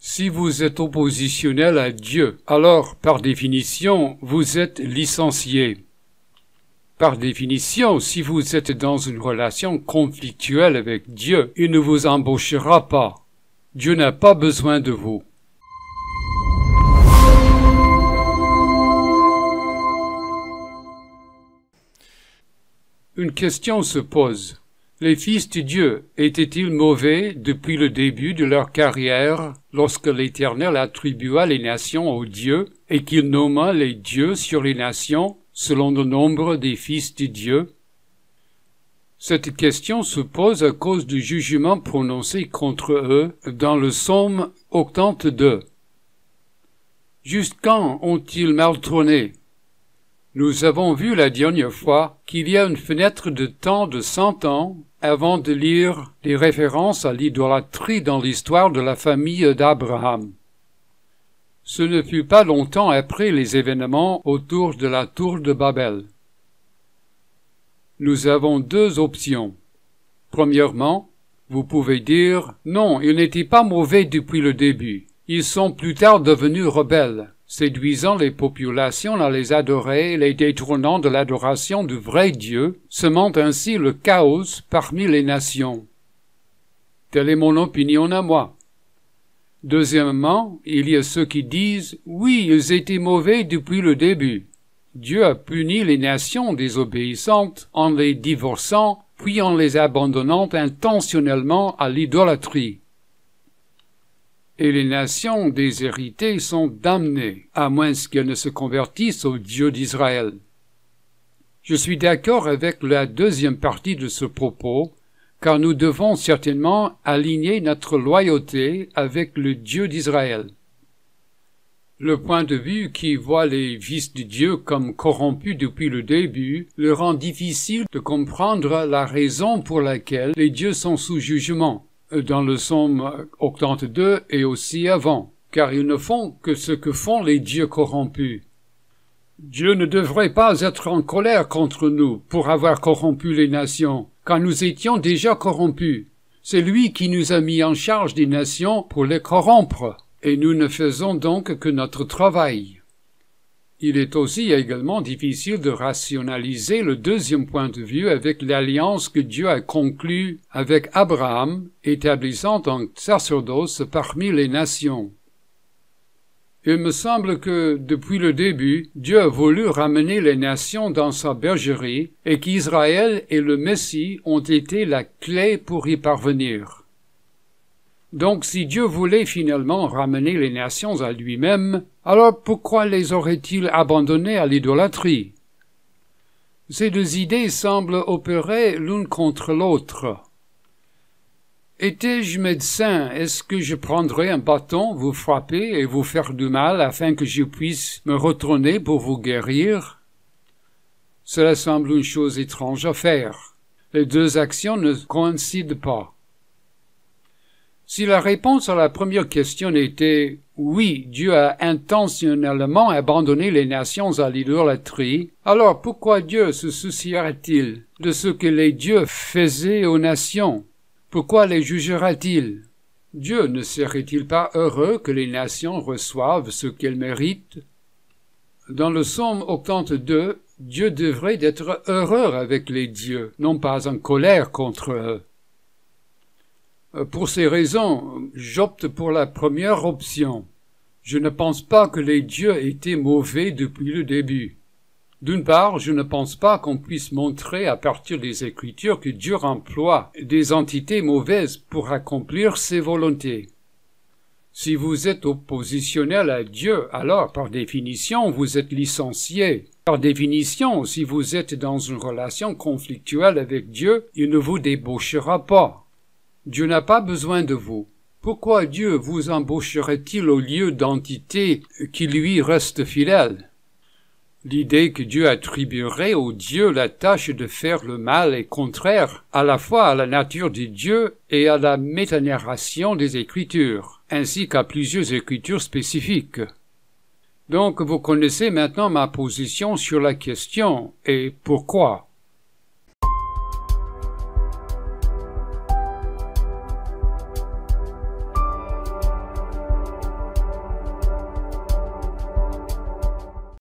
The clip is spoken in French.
Si vous êtes oppositionnel à Dieu, alors par définition, vous êtes licencié. Par définition, si vous êtes dans une relation conflictuelle avec Dieu, il ne vous embauchera pas. Dieu n'a pas besoin de vous. Une question se pose. Les fils de Dieu étaient-ils mauvais depuis le début de leur carrière lorsque l'Éternel attribua les nations aux dieux et qu'il nomma les dieux sur les nations selon le nombre des fils de Dieu Cette question se pose à cause du jugement prononcé contre eux dans le psaume 82. Jusqu'en ont-ils maltrôné nous avons vu la dernière fois qu'il y a une fenêtre de temps de cent ans avant de lire les références à l'idolâtrie dans l'histoire de la famille d'Abraham. Ce ne fut pas longtemps après les événements autour de la tour de Babel. Nous avons deux options. Premièrement, vous pouvez dire non, ils n'étaient pas mauvais depuis le début. Ils sont plus tard devenus rebelles séduisant les populations à les adorer, les détournant de l'adoration du vrai Dieu, semant ainsi le chaos parmi les nations. Telle est mon opinion à moi. Deuxièmement, il y a ceux qui disent Oui, ils étaient mauvais depuis le début. Dieu a puni les nations désobéissantes en les divorçant, puis en les abandonnant intentionnellement à l'idolâtrie et les nations déshéritées sont damnées, à moins qu'elles ne se convertissent au Dieu d'Israël. Je suis d'accord avec la deuxième partie de ce propos, car nous devons certainement aligner notre loyauté avec le Dieu d'Israël. Le point de vue qui voit les vices de Dieu comme corrompus depuis le début le rend difficile de comprendre la raison pour laquelle les dieux sont sous jugement dans le somme 82 et aussi avant, car ils ne font que ce que font les dieux corrompus. Dieu ne devrait pas être en colère contre nous pour avoir corrompu les nations, car nous étions déjà corrompus. C'est lui qui nous a mis en charge des nations pour les corrompre, et nous ne faisons donc que notre travail. Il est aussi également difficile de rationaliser le deuxième point de vue avec l'alliance que Dieu a conclue avec Abraham, établissant un sacerdoce parmi les nations. Il me semble que, depuis le début, Dieu a voulu ramener les nations dans sa bergerie et qu'Israël et le Messie ont été la clé pour y parvenir. Donc si Dieu voulait finalement ramener les nations à lui-même, alors pourquoi les aurait-il abandonnées à l'idolâtrie Ces deux idées semblent opérer l'une contre l'autre. Étais-je médecin, est-ce que je prendrais un bâton, vous frapper et vous faire du mal afin que je puisse me retourner pour vous guérir Cela semble une chose étrange à faire. Les deux actions ne coïncident pas. Si la réponse à la première question était oui, Dieu a intentionnellement abandonné les nations à l'idolâtrie, alors pourquoi Dieu se souciera-t-il de ce que les dieux faisaient aux nations? Pourquoi les jugera-t-il? Dieu ne serait-il pas heureux que les nations reçoivent ce qu'elles méritent? Dans le psaume 82, Dieu devrait être heureux avec les dieux, non pas en colère contre eux. Euh, pour ces raisons, j'opte pour la première option. Je ne pense pas que les dieux étaient mauvais depuis le début. D'une part, je ne pense pas qu'on puisse montrer à partir des Écritures que Dieu emploie des entités mauvaises pour accomplir ses volontés. Si vous êtes oppositionnel à Dieu, alors par définition vous êtes licencié. Par définition, si vous êtes dans une relation conflictuelle avec Dieu, il ne vous débauchera pas. Dieu n'a pas besoin de vous. Pourquoi Dieu vous embaucherait-il au lieu d'entités qui lui restent fidèles L'idée que Dieu attribuerait au Dieu la tâche de faire le mal est contraire à la fois à la nature du Dieu et à la métanération des Écritures, ainsi qu'à plusieurs Écritures spécifiques. Donc vous connaissez maintenant ma position sur la question et pourquoi.